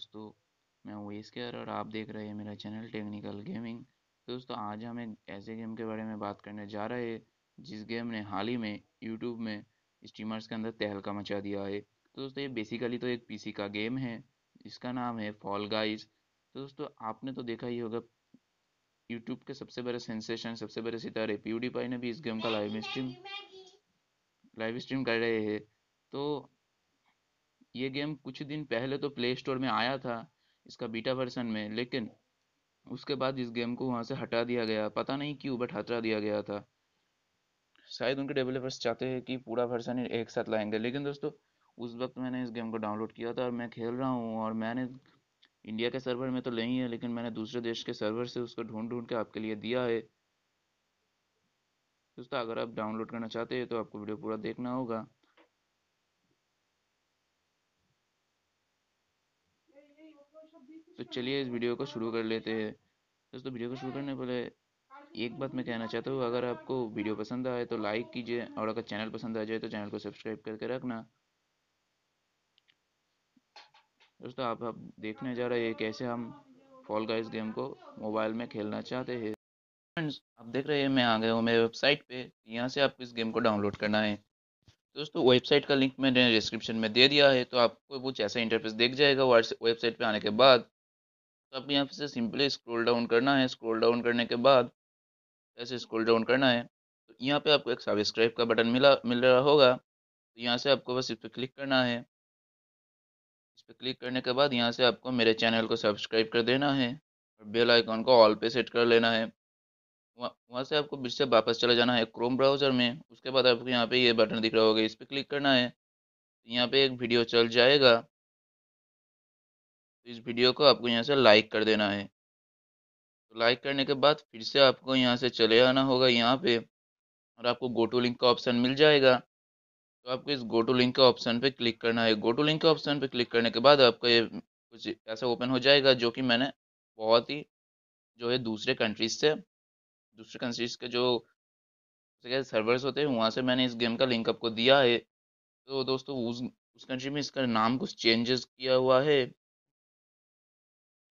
दोस्तों मैं हूँ केयर और आप देख रहे हैं मेरा चैनल टेक्निकल गेमिंग दोस्तों आज हम एक ऐसे गेम के बारे में बात करने जा रहे हैं जिस गेम ने हाल ही में यूट्यूब में स्ट्रीमर्स के अंदर तहलका मचा दिया है तो दोस्तों ये बेसिकली तो एक पीसी का गेम है इसका नाम है फॉल गाइज तो दोस्तों आपने तो देखा ही होगा यूट्यूब के सबसे बड़े सेंसेशन सबसे बड़े सितारे पी ने भी इस गेम का लाइव स्ट्रीम लाइव स्ट्रीम कर रहे हैं तो ये गेम कुछ दिन पहले तो प्ले स्टोर में आया था इसका बीटा वर्सन में लेकिन उसके बाद इस गेम को वहाँ से हटा दिया गया पता नहीं क्यों बट हटा दिया गया था शायद उनके डेवलपर्स चाहते हैं कि पूरा वर्सन ही एक साथ लाएंगे लेकिन दोस्तों उस वक्त मैंने इस गेम को डाउनलोड किया था और मैं खेल रहा हूँ और मैंने इंडिया के सर्वर में तो नहीं है लेकिन मैंने दूसरे देश के सर्वर से उसको ढूंढ ढूंढ के आपके लिए दिया है दोस्तों अगर आप डाउनलोड करना चाहते हैं तो आपको वीडियो पूरा देखना होगा तो चलिए इस वीडियो को शुरू कर लेते हैं दोस्तों वीडियो को शुरू करने पहले एक बात मैं कहना चाहता हूँ अगर आपको वीडियो पसंद आए तो लाइक कीजिए और अगर चैनल पसंद आ जाए तो चैनल को सब्सक्राइब करके रखना दोस्तों आप, आप देखने जा रहे हैं कैसे हम फॉल गाइस गेम को मोबाइल में खेलना चाहते हैं फ्रेंड्स आप देख रहे हैं मैं आ गया हूँ मेरे वेबसाइट पे यहाँ से आपको इस गेम को डाउनलोड करना है दोस्तों वेबसाइट का लिंक मैंने डिस्क्रिप्शन में दे दिया है तो आपको कुछ ऐसा इंटरफेस देख जाएगा वेबसाइट पे आने के बाद तो आपको यहाँ से सिंपली स्क्रॉल डाउन करना है स्क्रॉल डाउन करने के बाद ऐसे स्क्रॉल डाउन करना है तो यहाँ पे आपको एक सब्सक्राइब का बटन मिला मिल रहा होगा तो यहाँ से आपको बस इस पर क्लिक करना है इस पर क्लिक करने के बाद यहाँ से आपको मेरे चैनल को सब्सक्राइब कर देना है और बेल आइकॉन को ऑल पे सेट कर लेना है वहाँ से आपको फिर से वापस चला जाना है क्रोम ब्राउज़र में उसके बाद आपको यहाँ पे ये बटन दिख रहा होगा इस पर क्लिक करना है यहाँ पे एक वीडियो चल जाएगा तो इस वीडियो को आपको यहाँ से लाइक कर देना है तो लाइक करने के बाद फिर से आपको यहाँ से चले आना होगा यहाँ पे और आपको गो टू लिंक का ऑप्शन मिल जाएगा तो आपको इस गो टू लिंक के ऑप्शन पे क्लिक करना है गो टू लिंक के ऑप्शन पे क्लिक करने के बाद आपका ये कुछ ऐसा ओपन हो जाएगा जो कि मैंने बहुत ही जो है दूसरे कंट्रीज से दूसरे कंट्रीज के जो सर्वर्स होते हैं वहाँ से मैंने इस गेम का लिंक आपको दिया है तो दोस्तों उस उस कंट्री में इसका नाम कुछ चेंजेस किया हुआ है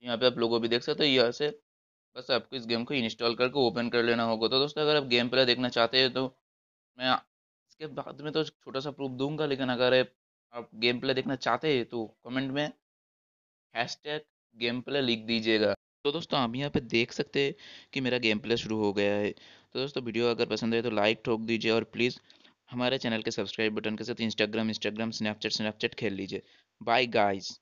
यहाँ पे आप लोगों भी देख सकते हो यहाँ से बस आपको इस गेम को इंस्टॉल करके ओपन कर लेना होगा तो दोस्तों अगर आप गेम प्ले देखना चाहते हैं तो मैं इसके बाद में तो छोटा सा प्रूफ दूंगा लेकिन अगर आप गेम प्ले देखना चाहते हैं तो कमेंट में हैश टैग गेम प्ले लिख दीजिएगा तो दोस्तों आप यहाँ पे देख सकते हैं कि मेरा गेम प्ले शुरू हो गया है तो दोस्तों वीडियो अगर पसंद है तो लाइक ठोक दीजिए और प्लीज़ हमारे चैनल के सब्सक्राइब बटन के साथ इंस्टाग्राम इंस्टाग्राम स्नैपचैट स्नैपचैट खेल लीजिए बाय गाइज़